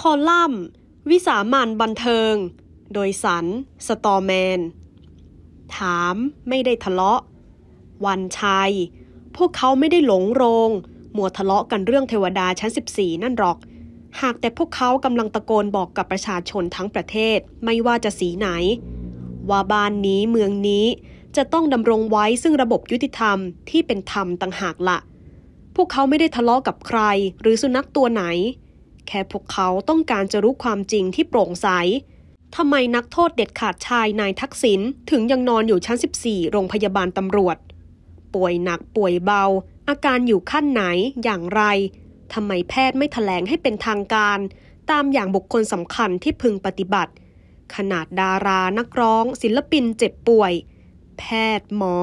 คอลัมน์ วิสามันบันเทิง โดยสัน สตอแมน ถามไม่ได้ทะเลาะ วันชัย พวกเขาไม่ได้หลงโรงมัวทะเลาะกันเรื่องเทวดาชั้น 14 นั่นหรอก หากแต่พวกเขากำลังตะโกนบอกกับประชาชนทั้งประเทศไม่ว่าจะสีไหน ว่าบ้านนี้เมืองนี้ จะต้องดำรงไว้ซึ่งระบบยุติธรรมที่เป็นธรรมต่างหากละพวกเขาไม่ได้ทะเลาะกับใคร หรือสุนัขตัวไหนแค่พวกเขาต้องการจะรู้ความจริงที่โปร่งใส ทำไมนักโทษเด็ดขาดชายนายทักษิณถึงยังนอนอยู่ชั้น 14 โรงพยาบาลตำรวจ ป่วยหนักป่วยเบา อาการอยู่ขั้นไหนอย่างไร ทำไมแพทย์ไม่ถแถลงให้เป็นทางการ ตามอย่างบุคคลสำคัญที่พึงปฏิบัติ ขนาดดารานักร้อง ศิลปินเจ็บป่วย แพทย์หมอ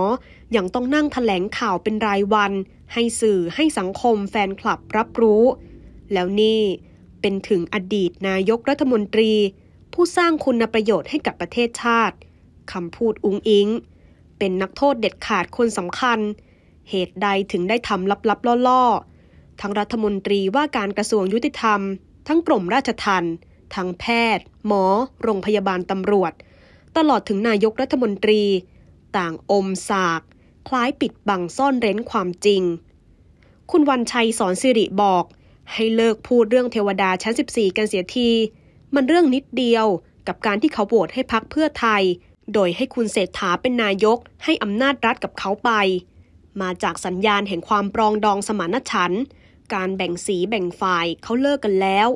ยังต้องนั่งถแถลงข่าวเป็นรายวัน ให้สื่อให้สังคมแฟนคลับรับรู้ แล้วนี่เป็นถึงอดีตนายกรัฐมนตรี ผู้สร้างคุณประโยชน์ให้กับประเทศชาติ คำพูดอุงอิงเป็นนักโทษเด็ดขาดคนสำคัญ เหตุใดถึงได้ทำลับๆล่อๆ ทั้งรัฐมนตรีว่าการกระทรวงยุติธรรม ทั้งกรมราชทัณฑ์ทั้งแพทย์ หมอ โรงพยาบาลตำรวจ ตลอดถึงนายกรัฐมนตรี ต่างอมสากคล้ายปิดบังซ่อนเร้นความจริง คุณวันชัยสอนสิริบอกให้เลิกพูดเรื่องเทวดาชั้น 14 กันเสียที มันเรื่องนิดเดียวกับการที่เขาโหวตให้พักเพื่อไทย โดยให้คุณเศรษฐาเป็นนายกให้อำนาจรัฐกับเขาไป มาจากสัญญาณแห่งความปรองดองสมานฉันท์การแบ่งสีแบ่งฝ่ายเขาเลิกกันแล้ว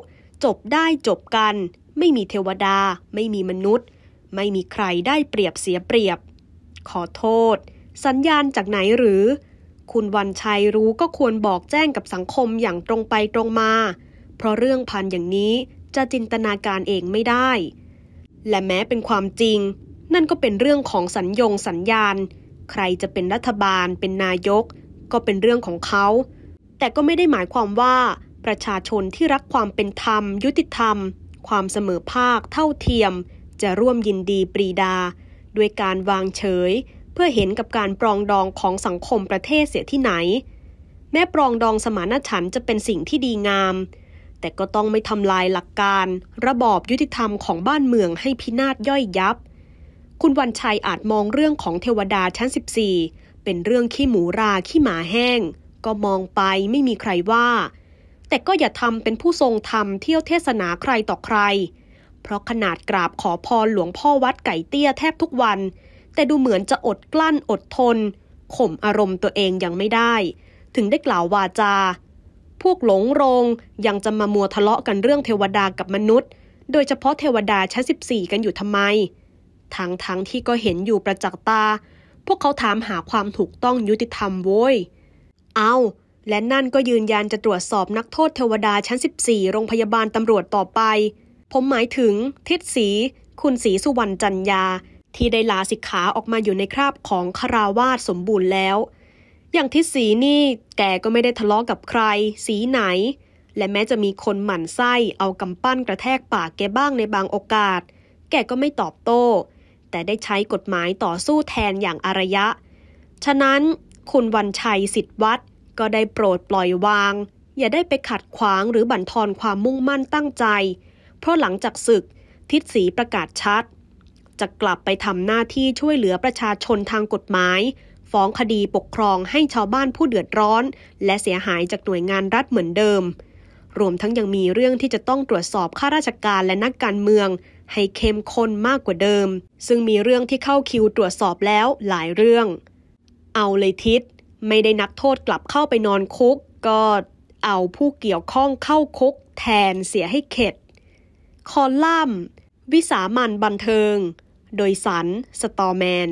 จบได้จบกัน ไม่มีเทวดา ไม่มีมนุษย์ ไม่มีใครได้เปรียบเสียเปรียบ ขอโทษ สัญญาณจากไหนหรือคุณวันชัยรู้ก็ควรบอกแจ้งกับสังคมอย่างตรงไปตรงมา เพราะเรื่องพันอย่างนี้จะจินตนาการเองไม่ได้ และแม้เป็นความจริง นั่นก็เป็นเรื่องของสัญญงสัญญาณ ใครจะเป็นรัฐบาล เป็นนายก ก็เป็นเรื่องของเขา แต่ก็ไม่ได้หมายความว่า ประชาชนที่รักความเป็นธรรมยุติธรรม ความเสมอภาค เท่าเทียม จะร่วมยินดีปรีดา ด้วยการวางเฉยเพื่อเห็นกับการปรองดองของสังคมประเทศเสียที่ไหน แม้ปรองดองสมานฉันจะเป็นสิ่งที่ดีงาม แต่ก็ต้องไม่ทำลายหลักการ ระบอบยุติธรรมของบ้านเมืองให้พินาศย่อยยับ คุณวันชัยอาจมองเรื่องของเทวดาชั้น14 เป็นเรื่องขี้หมูรา ขี้หมาแห้ง ก็มองไปไม่มีใครว่า แต่ก็อย่าทำเป็นผู้ทรงธรรมเที่ยวเทศนาใครต่อใคร เพราะขนาดกราบขอพรหลวงพ่อวัดไก่เตี้ยแทบทุกวันแต่ดูเหมือนจะอดกลั้นอดทนข่มอารมณ์ตัวเองยังไม่ได้ ถึงได้กล่าววาจา พวกหลงโรงยังจะมามัวทะเลาะกันเรื่องเทวดากับมนุษย์ โดยเฉพาะเทวดาชั้นสสิบี่กันอยู่ทำไมทั้งทั้งที่ก็เห็นอยู่ประจักษ์ตา พวกเขาถามหาความถูกต้องยุติธรรมโว้ย เอา และนั่นก็ยืนยันจะตรวจสอบนักโทษเทวดาชั้น 14 โรงพยาบาลตำรวจต่อไป ผมหมายถึง ทิศสีคุณศรีสุวรรณจันยาที่ได้ลาสิกขาออกมาอยู่ในคราบของคาราวาสสมบูรณ์แล้ว อย่างทิศสีนี่แกก็ไม่ได้ทะเลาะกับใคร สีไหน และแม้จะมีคนหมั่นไส้เอากำปั้นกระแทกปากแกบ้างในบางโอกาส แกก็ไม่ตอบโต้ แต่ได้ใช้กฎหมายต่อสู้แทนอย่างอารยะ ฉะนั้นคุณวันชัยสิทธวัตรก็ได้โปรดปล่อยวาง อย่าได้ไปขัดขวางหรือบั่นทอนความมุ่งมั่นตั้งใจ เพราะหลังจากศึกทิศสีประกาศชัดจะกลับไปทำหน้าที่ช่วยเหลือประชาชนทางกฎหมายฟ้องคดีปกครองให้ ชาวบ้านผู้เดือดร้อน และเสียหายจากหน่วยงานรัฐเหมือนเดิม รวมทั้งยังมีเรื่องที่จะต้องตรวจสอบข้าราชการและนักการเมือง ให้เข้มข้นมากกว่าเดิม ซึ่งมีเรื่องที่เข้าคิวตรวจสอบแล้วหลายเรื่อง เอาเลยทิศไม่ได้นักโทษกลับเข้าไปนอนคุก ก็เอาผู้เกี่ยวข้องเข้าคุก แทนเสียให้เข็ด คอลัมน์วิสามันบันเทิงโดยสัน สตอร์แมน